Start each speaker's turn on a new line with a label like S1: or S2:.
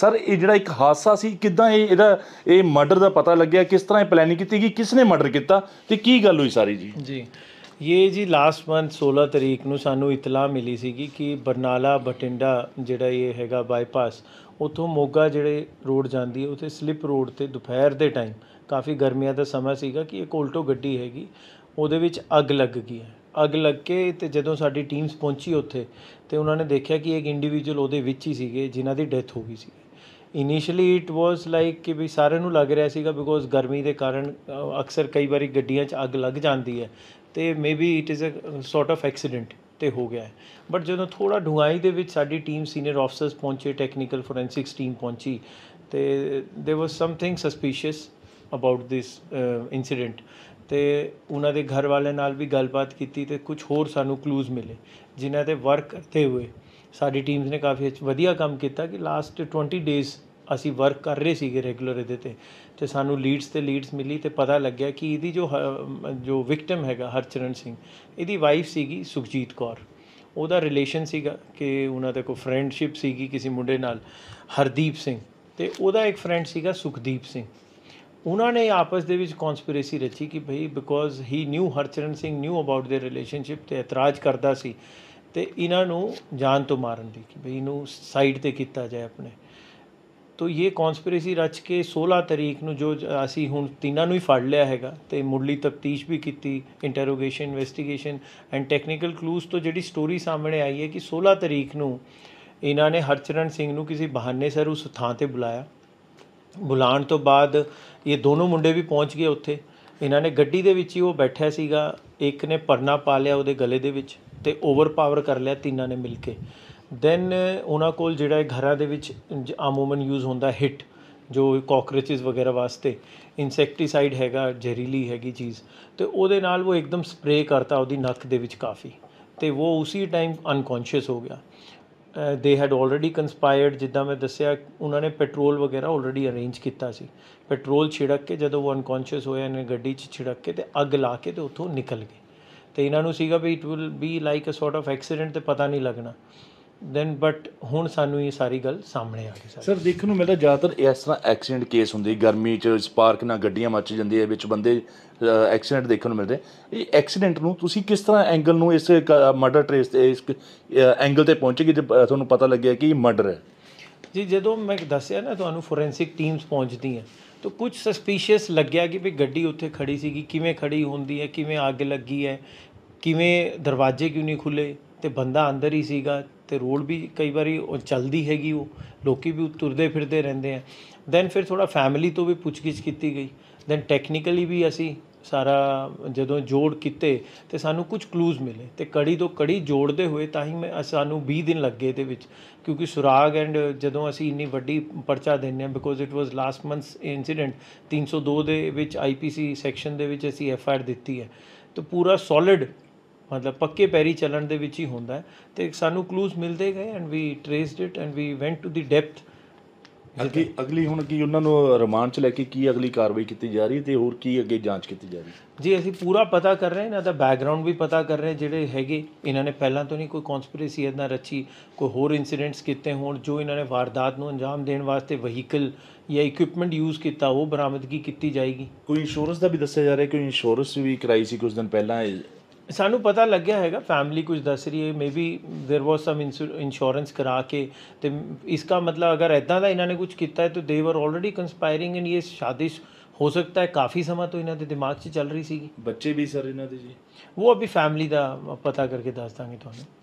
S1: sir ਇਹ ਜਿਹੜਾ ਇੱਕ ਹਾਦਸਾ ਸੀ ਕਿਦਾਂ ਇਹ ਇਹਦਾ ਇਹ ਮਰਡਰ ਦਾ ਪਤਾ ਲੱਗਿਆ ਕਿਸ ਤਰ੍ਹਾਂ ਇਹ ਪਲੈਨਿੰਗ ਕੀਤੀ ਗਈ ਕਿਸ ਨੇ ਮਰਡਰ ਕੀਤਾ ਤੇ ਕੀ ਗੱਲ ਹੋਈ ਸਾਰੀ ਜੀ ਜੀ ਇਹ ਜੀ ਲਾਸਟ ਮੰਥ 16 ਤਰੀਕ ਨੂੰ
S2: ਸਾਨੂੰ ਇਤਲਾਹ ਮਿਲੀ ਸੀਗੀ ਕਿ ਬਰਨਾਲਾ ਬਟਿੰਡਾ ਜਿਹੜਾ ਇਹ ਹੈਗਾ ਬਾਈਪਾਸ ਉਥੋਂ ਮੋਗਾ ਜਿਹੜੇ ਰੋਡ ਜਾਂਦੀ ਹੈ ਉਥੇ ਸਲਿਪ ਰੋਡ ਤੇ ਦੁਪਹਿਰ ਦੇ ਟਾਈਮ ਕਾਫੀ ਗਰਮੀਆਂ ਦਾ ਸਮਾਂ ਸੀਗਾ ਕਿ ਇੱਕ ਓਲਟੋ ਗੱਡੀ ਹੈਗੀ ਉਹਦੇ ਵਿੱਚ ਅੱਗ ਲੱਗ ਗਈ ਹੈ ਅੱਗ ਲੱਗ ਕੇ ਤੇ ਜਦੋਂ ਸਾਡੀ ਟੀਮਸ ਪਹੁੰਚੀ ਉੱਥੇ ਤੇ ਉਹਨਾਂ ਨੇ ਦੇਖਿਆ ਕਿ ਇੱਕ ਇੰਡੀਵਿਜੂਅਲ ਉਹਦੇ ਵਿੱਚ ਹੀ ਸੀਗੇ ਜਿਨ੍ਹਾਂ ਦੀ ਡੈਥ ਹੋ ਗਈ ਸੀ ਇਨੀਸ਼ੀਅਲੀ ਇਟ ਵਾਸ ਲਾਈਕ ਕਿ ਵੀ ਸਾਰਿਆਂ ਨੂੰ ਲੱਗ ਰਿਹਾ ਸੀਗਾ ਬਿਕੋਜ਼ ਗਰਮੀ ਦੇ ਕਾਰਨ ਅਕਸਰ ਕਈ ਵਾਰੀ ਗੱਡੀਆਂ 'ਚ ਅੱਗ ਲੱਗ ਜਾਂਦੀ ਹੈ ਤੇ maybe it is a sort of accident ਤੇ ਹੋ ਗਿਆ ਬਟ ਜਦੋਂ ਥੋੜਾ ਢੁਗਾਈ ਦੇ ਵਿੱਚ ਸਾਡੀ ਟੀਮ ਸੀਨੀਅਰ ਆਫਸਰਸ ਪਹੁੰਚੇ ਟੈਕਨੀਕਲ ਫੋਰੈਂਸਿਕਸ ਟੀਮ ਪਹੁੰਚੀ ਤੇ there was something suspicious about this incident ਤੇ ਉਹਨਾਂ ਦੇ ਘਰ ਵਾਲਿਆਂ ਨਾਲ ਵੀ ਗੱਲਬਾਤ ਕੀਤੀ ਤੇ ਕੁਝ ਹੋਰ ਸਾਨੂੰ ਕਲੂਜ਼ ਮਿਲੇ ਜਿਨ੍ਹਾਂ ਤੇ ਵਰਕ ਕਰਦੇ ਹੋਏ ਸਾਡੀ ਟੀਮਸ ਨੇ ਕਾਫੀ ਵਧੀਆ ਕੰਮ ਕੀਤਾ ਕਿ ਲਾਸਟ 20 ਡੇਜ਼ ਅਸੀਂ ਵਰਕ ਕਰ ਰਹੇ ਸੀਗੇ ਰੈਗੂਲਰ ਇਹਦੇ ਤੇ ਤੇ ਸਾਨੂੰ ਲੀਡਸ ਤੇ ਲੀਡਸ ਮਿਲੀ ਤੇ ਪਤਾ ਲੱਗਿਆ ਕਿ ਇਹਦੀ ਜੋ ਜੋ ਵਿਕਟਮ ਹੈਗਾ ਹਰਚਰਨ ਸਿੰਘ ਇਹਦੀ ਵਾਈਫ ਸੀਗੀ ਸੁਖਜੀਤ ਕੌਰ ਉਹਦਾ ਰਿਲੇਸ਼ਨ ਸੀਗਾ ਕਿ ਉਹਨਾਂ ਦਾ ਕੋਈ ਫਰੈਂਡਸ਼ਿਪ ਸੀਗੀ ਕਿਸੇ ਮੁੰਡੇ ਨਾਲ ਹਰਦੀਪ ਸਿੰਘ ਤੇ ਉਹਦਾ ਇੱਕ ਫਰੈਂਡ ਸੀਗਾ ਸੁਖਦੀਪ ਸਿੰਘ ਉਹਨਾਂ ਨੇ ਆਪਸ ਦੇ ਵਿੱਚ ਕਨਸਪੀਰੇਸੀ ਰਚੀ ਕਿ ਭਈ because he knew Harcharan Singh knew about their relationship ਤੇ ਇਤਰਾਜ਼ ਕਰਦਾ ਸੀ ਤੇ ਇਹਨਾਂ ਨੂੰ ਜਾਨ ਤੋਂ ਮਾਰਨ ਦੀ ਕਿ ਭਈ ਇਹਨੂੰ ਸਾਈਡ ਤੇ ਕੀਤਾ ਜਾਏ ਆਪਣੇ ਤੋ ਇਹ ਕਨਸਪੀਰੇਸੀ ਰਚ ਕੇ 16 ਤਰੀਕ ਨੂੰ ਜੋ ਅਸੀਂ ਹੁਣ ਤਿੰਨਾਂ ਨੂੰ ਹੀ ਫੜ ਲਿਆ ਹੈਗਾ ਤੇ ਮੁੱਢਲੀ ਤਫਤੀਸ਼ ਵੀ ਕੀਤੀ interrogation investigation and technical clues ਤੋਂ ਜਿਹੜੀ ਸਟੋਰੀ ਸਾਹਮਣੇ ਆਈ ਹੈ ਕਿ 16 ਤਰੀਕ ਨੂੰ ਇਹਨਾਂ ਨੇ ਹਰਚਰਨ ਸਿੰਘ ਨੂੰ ਕਿਸੇ ਬਹਾਨੇ ਸਰ ਉਸ ਥਾਂ ਤੇ ਬੁਲਾਇਆ ਬੁਲਾਉਣ ਤੋਂ ਬਾਅਦ ਇਹ ਦੋਨੋਂ ਮੁੰਡੇ ਵੀ ਪਹੁੰਚ ਗਏ ਉੱਥੇ ਇਹਨਾਂ ਨੇ ਗੱਡੀ ਦੇ ਵਿੱਚ ਹੀ ਉਹ ਬੈਠਿਆ ਸੀਗਾ ਇੱਕ ਨੇ ਪਰਨਾ ਪਾ ਲਿਆ ਉਹਦੇ ਗਲੇ ਦੇ ਵਿੱਚ ਤੇ ਓਵਰਪਾਵਰ ਕਰ ਲਿਆ ਤਿੰਨਾਂ ਨੇ ਮਿਲ ਕੇ ਦੈਨ ਉਹਨਾਂ ਕੋਲ ਜਿਹੜਾ ਘਰਾਂ ਦੇ ਵਿੱਚ ਆਮੂਮਨ ਯੂਜ਼ ਹੁੰਦਾ ਹਿੱਟ ਜੋ ਕੋਕਰੋਚਸ ਵਗੈਰਾ ਵਾਸਤੇ ਇਨਸੈਕਟੀਸਾਈਡ ਹੈਗਾ ਜ਼ਹਿਰੀਲੀ ਹੈਗੀ ਚੀਜ਼ ਤੇ ਉਹਦੇ ਨਾਲ ਉਹ ਇੱਕਦਮ ਸਪਰੇ ਕਰਤਾ ਉਹਦੀ ਨੱਕ ਦੇ ਵਿੱਚ ਕਾਫੀ ਤੇ ਉਹ ਉਸੇ ਟਾਈਮ ਅਨਕੌਂਸ਼ੀਅਸ ਹੋ ਗਿਆ ਦੇ ਹੈਡ ਆਲਰੇਡੀ ਕਨਸਪਾਇਰਡ ਜਿੱਦਾਂ ਮੈਂ ਦੱਸਿਆ ਉਹਨਾਂ ਨੇ ਪੈਟਰੋਲ ਵਗੈਰਾ ਆਲਰੇਡੀ ਅਰੇਂਜ ਕੀਤਾ ਸੀ ਪੈਟਰੋਲ ਛਿੜਕ ਕੇ ਜਦੋਂ ਉਹ ਅਨਕੌਂਸ਼ੀਅਸ ਹੋਇਆ ਨੇ ਗੱਡੀ 'ਚ ਛਿੜਕ ਕੇ ਤੇ ਅੱਗ ਲਾ ਕੇ ਤੇ ਉੱਥੋਂ ਨਿਕਲ ਗਏ ਤੇ ਇਹਨਾਂ ਨੂੰ ਸੀਗਾ ਵੀ it will be like a sort of accident ਤੇ ਪਤਾ ਨਹੀਂ ਲੱਗਣਾ ਦੈਨ ਬਟ ਹੁਣ ਸਾਨੂੰ ਇਹ ਸਾਰੀ ਗੱਲ ਸਾਹਮਣੇ ਆ ਗਈ ਸਰ ਸਰ
S1: ਦੇਖਣ ਨੂੰ ਮਿਲਦਾ ਜ਼ਿਆਦਾਤਰ ਇਸ ਤਰ੍ਹਾਂ ਐਕਸੀਡੈਂਟ ਕੇਸ ਹੁੰਦੇ ਗਰਮੀ 'ਚ ਸਪਾਰਕ ਨਾਲ ਗੱਡੀਆਂ ਮੱਚ ਜਾਂਦੀਆਂ ਹੈ ਵਿੱਚ ਬੰਦੇ ਐਕਸੀਡੈਂਟ ਦੇਖਣ ਨੂੰ ਮਿਲਦੇ ਇਹ ਐਕਸੀਡੈਂਟ ਨੂੰ ਤੁਸੀਂ ਕਿਸ ਤਰ੍ਹਾਂ ਐਂਗਲ ਨੂੰ ਇਸ ਮਰਡਰ ਟ੍ਰੇਸ ਤੇ ਇਸ ਐਂਗਲ ਤੇ ਪਹੁੰਚੇ ਕਿ ਤੁਹਾਨੂੰ ਪਤਾ ਲੱਗਿਆ ਕਿ ਇਹ ਮਰਡਰ ਹੈ
S2: ਜੀ ਜਦੋਂ ਮੈਂ ਦੱਸਿਆ ਨਾ ਤੁਹਾਨੂੰ ਫੋਰੈਂਸਿਕ ਟੀਮਸ ਪਹੁੰਚਦੀਆਂ ਤਾਂ ਕੁਝ ਸਸਪੀਸ਼ੀਅਸ ਲੱਗਿਆ ਕਿ ਵੀ ਗੱਡੀ ਉੱਥੇ ਖੜੀ ਸੀਗੀ ਕਿਵੇਂ ਖੜੀ ਹੁੰਦੀ ਹੈ ਕਿਵੇਂ ਅੱਗ ਲੱਗੀ ਹੈ ਕਿਵੇਂ ਦਰਵਾਜ਼ੇ ਕਿਉਂ ਨਹੀਂ ਖੁੱਲੇ ਤੇ ਬੰਦਾ ਅੰਦਰ ਹੀ ਸੀਗਾ ਤੇ ਰੋਡ ਵੀ ਕਈ ਵਾਰੀ ਉਹ ਚੱਲਦੀ ਹੈਗੀ ਉਹ ਲੋਕੀ ਵੀ ਤੁਰਦੇ ਫਿਰਦੇ ਰਹਿੰਦੇ ਆ ਦੈਨ ਫਿਰ ਥੋੜਾ ਫੈਮਿਲੀ ਤੋਂ ਵੀ ਪੁੱਛਗਿੱਛ ਕੀਤੀ ਗਈ ਦੈਨ ਟੈਕਨੀਕਲੀ ਵੀ ਅਸੀਂ ਸਾਰਾ ਜਦੋਂ ਜੋੜ ਕੀਤੇ ਤੇ ਸਾਨੂੰ ਕੁਝ ਕਲੂਜ਼ ਮਿਲੇ ਤੇ ਕੜੀ ਤੋਂ ਕੜੀ ਜੋੜਦੇ ਹੋਏ ਤਾਂ ਹੀ ਮੈਂ ਸਾਨੂੰ 20 ਦਿਨ ਲੱਗੇ ਇਹਦੇ ਵਿੱਚ ਕਿਉਂਕਿ ਸੁਰਾਗ ਐਂਡ ਜਦੋਂ ਅਸੀਂ ਇੰਨੀ ਵੱਡੀ ਪਰਚਾ ਦਿੰਨੇ ਆ because it was last months incident 302 ਦੇ ਵਿੱਚ ਆਈਪੀਸੀ ਸੈਕਸ਼ਨ ਦੇ ਵਿੱਚ ਅਸੀਂ ਐਫਆਈਆਰ ਦਿੱਤੀ ਹੈ ਤਾਂ ਪੂਰਾ ਸੋਲਿਡ ਮਤਲਬ ਪੱਕੇ ਪੈਰੀ ਚੱਲਣ ਦੇ ਵਿੱਚ ਹੀ
S1: ਹੁੰਦਾ ਹੈ ਤੇ ਸਾਨੂੰ ਕਲੂਜ਼ ਮਿਲਦੇ ਗਏ and we traced it and we went to the depth ਅਗਲੀ ਅਗਲੀ ਹੁਣ ਕੀ ਉਹਨਾਂ ਨੂੰ ਰਿਮਾਂਡ 'ਚ ਲੈ ਕੇ ਕੀ ਅਗਲੀ ਕਾਰਵਾਈ ਕੀਤੀ ਜਾ ਰਹੀ ਤੇ ਹੋਰ ਕੀ ਅੱਗੇ ਜਾਂਚ ਕੀਤੀ ਜਾ ਰਹੀ
S2: ਜੀ ਅਸੀਂ ਪੂਰਾ ਪਤਾ ਕਰ ਰਹੇ ਹਾਂ ਇਹਨਾਂ ਦਾ ਬੈਕਗ੍ਰਾਉਂਡ ਵੀ ਪਤਾ ਕਰ ਰਹੇ ਜਿਹੜੇ ਹੈਗੇ ਇਹਨਾਂ ਨੇ ਪਹਿਲਾਂ ਤੋਂ ਨਹੀਂ ਕੋਈ ਕਨਸਪੀਰੇਸੀ ਇਹਦਾ ਰਚੀ ਕੋਈ ਹੋਰ ਇਨਸੀਡੈਂਟਸ ਕੀਤੇ ਹੋਣ ਜੋ ਇਹਨਾਂ ਨੇ ਵਾਰਦਾਤ ਨੂੰ ਅੰਜਾਮ ਦੇਣ ਵਾਸਤੇ ਵਹੀਕਲ ਜਾਂ ਇਕਵਿਪਮੈਂਟ ਯੂਜ਼ ਕੀਤਾ ਉਹ ਬਰਾਮਦਗੀ ਕੀਤੀ ਜਾਏਗੀ ਕੋਈ ਇੰਸ਼ੋਰੈਂਸ ਦਾ ਵੀ ਦੱਸਿਆ
S1: ਜਾ ਰਿਹਾ ਕਿ ਇੰਸ਼ੋਰੈਂਸ ਵੀ ਕਰਾਈ ਸੀ ਕੁਝ ਦਿਨ ਪਹਿਲਾਂ
S2: ਸਾਨੂੰ ਪਤਾ ਲੱਗਿਆ ਹੈਗਾ ਫੈਮਿਲੀ ਕੁਝ ਦੱਸ ਰਹੀ ਹੈ maybe there was some insurance ਕਰਾ ਕੇ ਤੇ ਇਸਕਾ ਮਤਲਬ ਅਗਰ ਐਦਾਂ ਦਾ ਇਹਨਾਂ ਨੇ ਕੁਝ ਕੀਤਾ ਹੈ ਤਾਂ ਦੇ ਵਰ ਆਲਰੇਡੀ ਕਨਸਪਾਇਰਿੰਗ ਐਂਡ ਇਹ ਸ਼ਾਦੀ ਹੋ ਸਕਦਾ ਹੈ ਕਾਫੀ ਸਮਾਂ ਤੋਂ ਇਹਨਾਂ ਦੇ ਦਿਮਾਗ 'ਚ ਚੱਲ ਰਹੀ ਸੀਗੀ ਬੱਚੇ ਵੀ ਸਰ ਇਹਨਾਂ ਦੇ ਜੀ ਉਹ ਅਭੀ ਫੈਮਿਲੀ ਦਾ ਪਤਾ ਕਰਕੇ ਦੱਸ ਦਾਂਗੇ ਤੁਹਾਨੂੰ